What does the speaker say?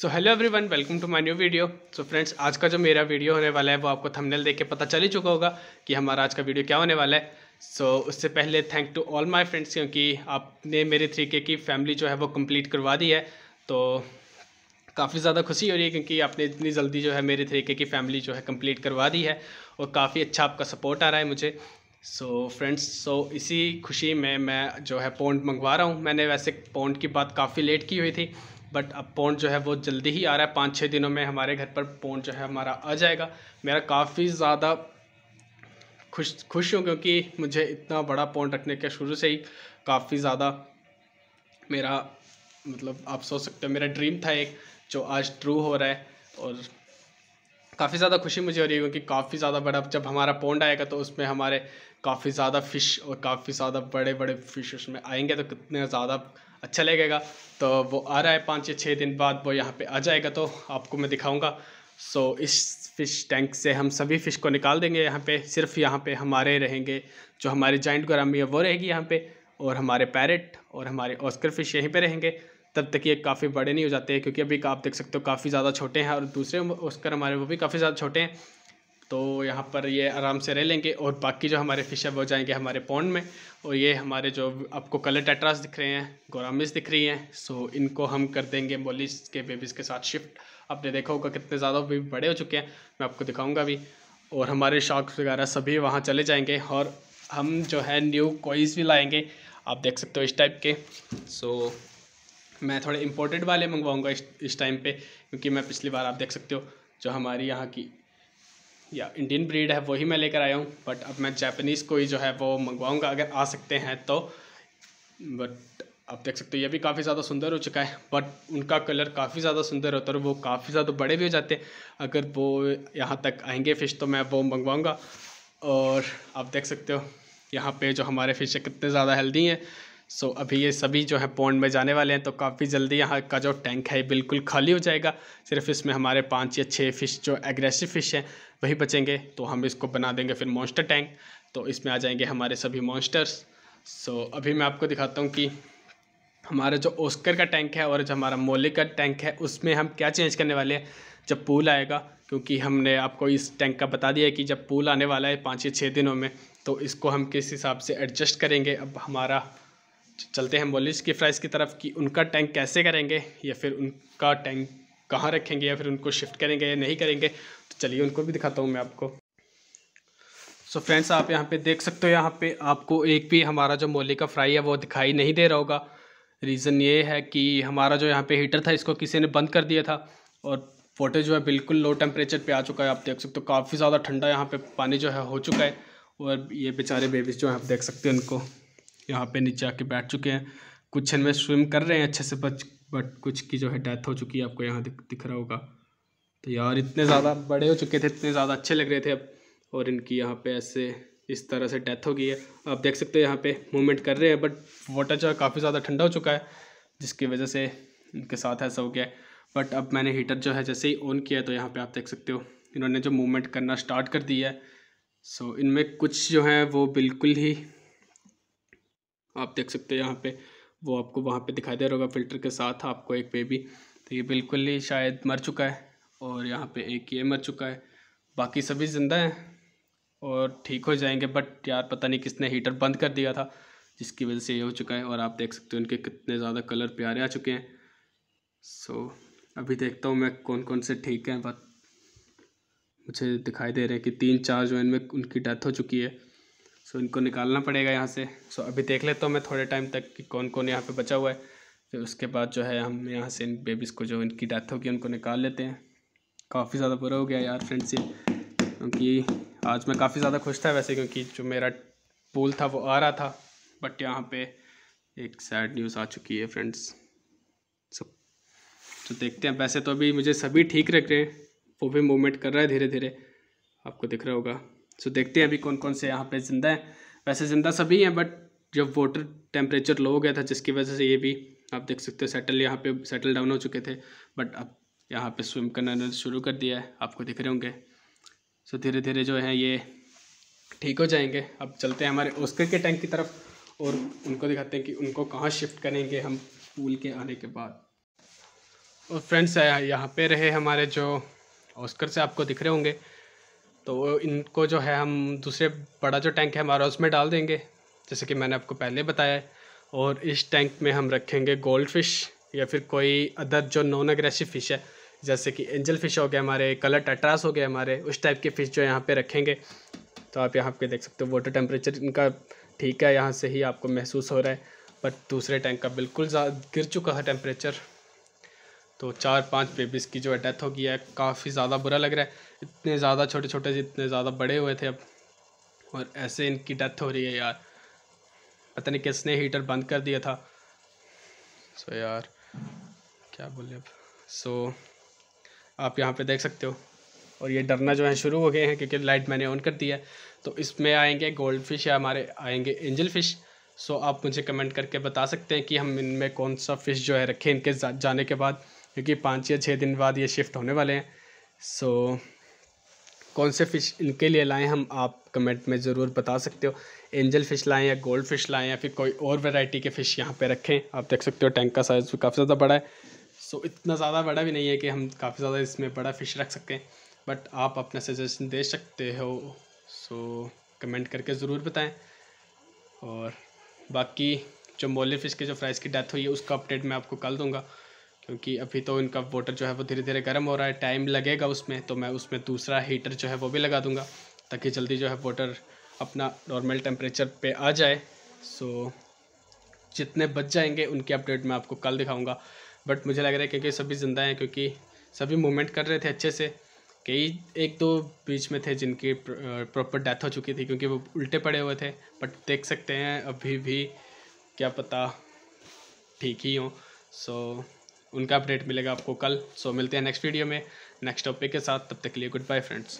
so hello everyone welcome to my new video so friends आज का जो मेरा वीडियो होने वाला है वो आपको थंबनेल देख के पता चल ही चुका होगा कि हमारा आज का वीडियो क्या होने वाला है सो so, उससे पहले thank to all my friends क्योंकि आपने मेरे थ्री के की फैमिली जो है वो कंप्लीट करवा दी है तो काफ़ी ज़्यादा खुशी हो रही है क्योंकि आपने इतनी जल्दी जो है मेरे थ्री के की फैमिली जो है कम्प्लीट करवा दी है और काफ़ी अच्छा आपका सपोर्ट आ रहा है मुझे सो फ्रेंड्स सो इसी खुशी में मैं जो है पौंड मंगवा रहा हूँ मैंने वैसे पौंड की बात काफ़ी लेट की हुई थी बट अब पौंड जो है वो जल्दी ही आ रहा है पाँच छः दिनों में हमारे घर पर पौंड जो है हमारा आ जाएगा मेरा काफ़ी ज़्यादा खुश खुश हूँ क्योंकि मुझे इतना बड़ा पौंड रखने के शुरू से ही काफ़ी ज़्यादा मेरा मतलब आप सोच सकते हो मेरा ड्रीम था एक जो आज ट्रू हो रहा है और काफ़ी ज़्यादा खुशी मुझे हो रही है क्योंकि काफ़ी ज़्यादा बड़ा जब हमारा पौंड आएगा तो उसमें हमारे काफ़ी ज़्यादा फ़िश और काफ़ी ज़्यादा बड़े बड़े फिश उसमें आएंगे तो कितने ज़्यादा अच्छा लगेगा तो वो आ रहा है पाँच या छः दिन बाद वो यहाँ पे आ जाएगा तो आपको मैं दिखाऊंगा सो so, इस फ़िश टैंक से हम सभी फ़िश को निकाल देंगे यहाँ पे सिर्फ यहाँ पे हमारे रहेंगे जो हमारे जॉइंट ग्रामी है वो रहेगी यहाँ पे और हमारे पैरट और हमारे ऑस्कर फिश यहीं पे रहेंगे तब तक ये काफ़ी बड़े नहीं हो जाते हैं क्योंकि अभी आप देख सकते हो काफ़ी ज़्यादा छोटे हैं और दूसरे ऑस्कर हमारे वो भी काफ़ी ज़्यादा छोटे हैं तो यहाँ पर ये आराम से रह लेंगे और बाकी जो हमारे फिश है वो जाएंगे हमारे पौंड में और ये हमारे जो आपको कलर टेट्रास दिख रहे हैं गोरामिस दिख रही हैं सो इनको हम कर देंगे मोलिस के बेबीज़ के साथ शिफ्ट आपने देखा होगा कितने ज़्यादा बेबी बड़े हो चुके हैं मैं आपको दिखाऊँगा भी और हमारे शार्क्स वगैरह सभी वहाँ चले जाएँगे और हम जो है न्यू कोइज भी लाएँगे आप देख सकते हो इस टाइप के सो so, मैं थोड़े इम्पोर्टेड वाले मंगवाऊँगा इस इस टाइम पे क्योंकि मैं पिछली बार आप देख सकते हो जो हमारी यहाँ की या इंडियन ब्रीड है वही मैं लेकर आया हूँ बट अब मैं जैपनीज़ ही जो है वो मंगवाऊँगा अगर आ सकते हैं तो बट आप देख सकते हो ये भी काफ़ी ज़्यादा सुंदर हो चुका है बट उनका कलर काफ़ी ज़्यादा सुंदर होता है और वो काफ़ी ज़्यादा बड़े भी हो जाते हैं अगर वो यहाँ तक आएंगे फ़िश तो मैं वो मंगवाऊँगा और आप देख सकते हो यहाँ पे जो हमारे फ़िश है कितने ज़्यादा हेल्दी हैं सो so, अभी ये सभी जो है पॉन्ड में जाने वाले हैं तो काफ़ी जल्दी यहाँ का जो टैंक है बिल्कुल खाली हो जाएगा सिर्फ इसमें हमारे पाँच या छः फ़िश जो एग्रेसिव फ़िश हैं वही बचेंगे तो हम इसको बना देंगे फिर मॉन्स्टर टैंक तो इसमें आ जाएंगे हमारे सभी मॉन्स्टर्स सो so, अभी मैं आपको दिखाता हूँ कि हमारा जो ओस्कर का टैंक है और जो हमारा मोले का टैंक है उसमें हम क्या चेंज करने वाले हैं जब पूल आएगा क्योंकि हमने आपको इस टैंक का बता दिया है कि जब पूल आने वाला है पाँच या छः दिनों में तो इसको हम किस हिसाब से एडजस्ट करेंगे अब हमारा चलते हैं मोलिस की फ्राइज की तरफ कि उनका टैंक कैसे करेंगे या फिर उनका टैंक कहाँ रखेंगे या फिर उनको शिफ्ट करेंगे या नहीं करेंगे तो चलिए उनको भी दिखाता हूँ मैं आपको सो so फ्रेंड्स आप यहाँ पे देख सकते हो यहाँ पे आपको एक भी हमारा जो मोली का फ्राई है वो दिखाई नहीं दे रहा होगा रीज़न ये है कि हमारा जो यहाँ पे हीटर था इसको किसी ने बंद कर दिया था और फोटो जो है बिल्कुल लो टेम्परेचर पे आ चुका है आप देख सकते हो काफ़ी ज़्यादा ठंडा यहाँ पे पानी जो है हो चुका है और ये बेचारे बेबीज़ जो हैं आप देख सकते हो उनको यहाँ पे नीचे आके बैठ चुके हैं कुछ इनमें स्विम कर रहे हैं अच्छे से बच बट कुछ की जो है डेथ हो चुकी है आपको यहाँ दिख दिख रहा होगा तो यार इतने ज़्यादा बड़े हो चुके थे इतने ज़्यादा अच्छे लग रहे थे अब और इनकी यहाँ पे ऐसे इस तरह से डेथ हो गई है आप देख सकते हो यहाँ पे मूवमेंट कर रहे हैं बट वाटर जो है काफ़ी ज़्यादा ठंडा हो चुका है जिसकी वजह से इनके साथ ऐसा हो गया है बट अब मैंने हीटर जो है जैसे ही ऑन किया है तो यहाँ पे आप देख सकते हो इन्होंने जो मूवमेंट करना स्टार्ट कर दिया है सो इनमें कुछ जो है वो बिल्कुल ही आप देख सकते हो यहाँ पे वो आपको वहाँ पे दिखाई दे रहा होगा फ़िल्टर के साथ आपको एक बेबी तो ये बिल्कुल ही शायद मर चुका है और यहाँ पे एक ये मर चुका है बाकी सभी ज़िंदा हैं और ठीक हो जाएंगे बट यार पता नहीं किसने हीटर बंद कर दिया था जिसकी वजह से ये हो चुका है और आप देख सकते हो उनके कितने ज़्यादा कलर प्यारे आ चुके हैं सो so, अभी देखता हूँ मैं कौन कौन से ठीक हैं बट मुझे दिखाई दे रहे हैं कि तीन चार जो इनमें उनकी डेथ हो चुकी है सो इनको निकालना पड़ेगा यहाँ से सो अभी देख लेता हूँ मैं थोड़े टाइम तक कि कौन कौन यहाँ पे बचा हुआ है फिर उसके बाद जो है हम यहाँ से इन बेबीज़ को जो इनकी डेथ होगी उनको निकाल लेते हैं काफ़ी ज़्यादा बुरा हो गया यार फ्रेंड्स ये क्योंकि आज मैं काफ़ी ज़्यादा खुश था वैसे क्योंकि जो मेरा पूल था वो आ रहा था बट यहाँ पर एक सैड न्यूज़ आ चुकी है फ्रेंड्स सो तो देखते हैं वैसे तो अभी मुझे सभी ठीक रख रहे हैं वो भी मूवमेंट कर रहा है धीरे धीरे आपको दिख रहा होगा सो देखते हैं अभी कौन कौन से यहाँ पे ज़िंदा है वैसे ज़िंदा सभी हैं बट जब वाटर टेम्परेचर लो हो गया था जिसकी वजह से ये भी आप देख सकते हो सेटल यहाँ पे सेटल डाउन हो चुके थे बट अब यहाँ पे स्विम करना शुरू कर दिया है आपको दिख रहे होंगे सो धीरे धीरे जो है ये ठीक हो जाएंगे अब चलते हैं हमारे ओस्कर के टैंक की तरफ और उनको दिखाते हैं कि उनको कहाँ शिफ्ट करेंगे हम पूल के आने के बाद और फ्रेंड्स यहाँ पे रहे हमारे जो ऑस्कर से आपको दिख रहे होंगे तो इनको जो है हम दूसरे बड़ा जो टैंक है हमारा उसमें डाल देंगे जैसे कि मैंने आपको पहले बताया है और इस टैंक में हम रखेंगे गोल्ड फिश या फिर कोई अदर जो नॉन अग्रेसिव फिश है जैसे कि एंजल फिश हो गए हमारे कलर टट्रास हो गए हमारे उस टाइप के फ़िश जो यहाँ पे रखेंगे तो आप यहाँ पे देख सकते हो वाटर टेम्परेचर इनका ठीक है यहाँ से ही आपको महसूस हो रहा है बट दूसरे टैंक का बिल्कुल गिर चुका है टेम्परेचर तो चार पांच बेबीज़ की जो है डेथ हो गई है काफ़ी ज़्यादा बुरा लग रहा है इतने ज़्यादा छोटे छोटे जितने ज़्यादा बड़े हुए थे अब और ऐसे इनकी डेथ हो रही है यार पता नहीं किसने हीटर बंद कर दिया था सो यार क्या बोले अब सो आप यहाँ पे देख सकते हो और ये डरना जो है शुरू हो गए हैं क्योंकि लाइट मैंने ऑन कर दी है तो इसमें आएंगे गोल्ड फिश या हमारे आएंगे एंजल फिश सो आप मुझे कमेंट करके बता सकते हैं कि हम इनमें कौन सा फ़िश जो है रखें इनके जाने के बाद क्योंकि पाँच या छः दिन बाद ये शिफ्ट होने वाले हैं सो कौन से फ़िश इनके लिए लाएँ हम आप कमेंट में ज़रूर बता सकते हो एंजल फ़िश लाएँ या गोल्ड फ़िश लाएँ या फिर कोई और वैरायटी के फ़िश यहाँ पे रखें आप देख सकते हो टैंक का साइज़ भी काफ़ी ज़्यादा बड़ा है सो इतना ज़्यादा बड़ा भी नहीं है कि हम काफ़ी ज़्यादा इसमें बड़ा फ़िश रख सकें बट आप अपना सजेशन दे सकते हो सो कमेंट करके ज़रूर बताएँ और बाकी जो मोले फ़िश के जो फ्राइज़ की डेथ हुई है उसका अपडेट मैं आपको कल दूंगा क्योंकि अभी तो इनका वोटर जो है वो धीरे धीरे गर्म हो रहा है टाइम लगेगा उसमें तो मैं उसमें दूसरा हीटर जो है वो भी लगा दूँगा ताकि जल्दी जो है वोटर अपना नॉर्मल टेम्परेचर पे आ जाए सो जितने बच जाएंगे उनकी अपडेट मैं आपको कल दिखाऊंगा बट मुझे लग रहा है क्योंकि सभी ज़िंदा हैं क्योंकि सभी मूवमेंट कर रहे थे अच्छे से कई एक दो बीच में थे जिनकी प्रॉपर डेथ हो चुकी थी क्योंकि वो उल्टे पड़े हुए थे बट देख सकते हैं अभी भी क्या पता ठीक ही हों सो so, उनका अपडेट मिलेगा आपको कल सो मिलते हैं नेक्स्ट वीडियो में नेक्स्ट टॉपिक के साथ तब तक के लिए गुड बाय फ्रेंड्स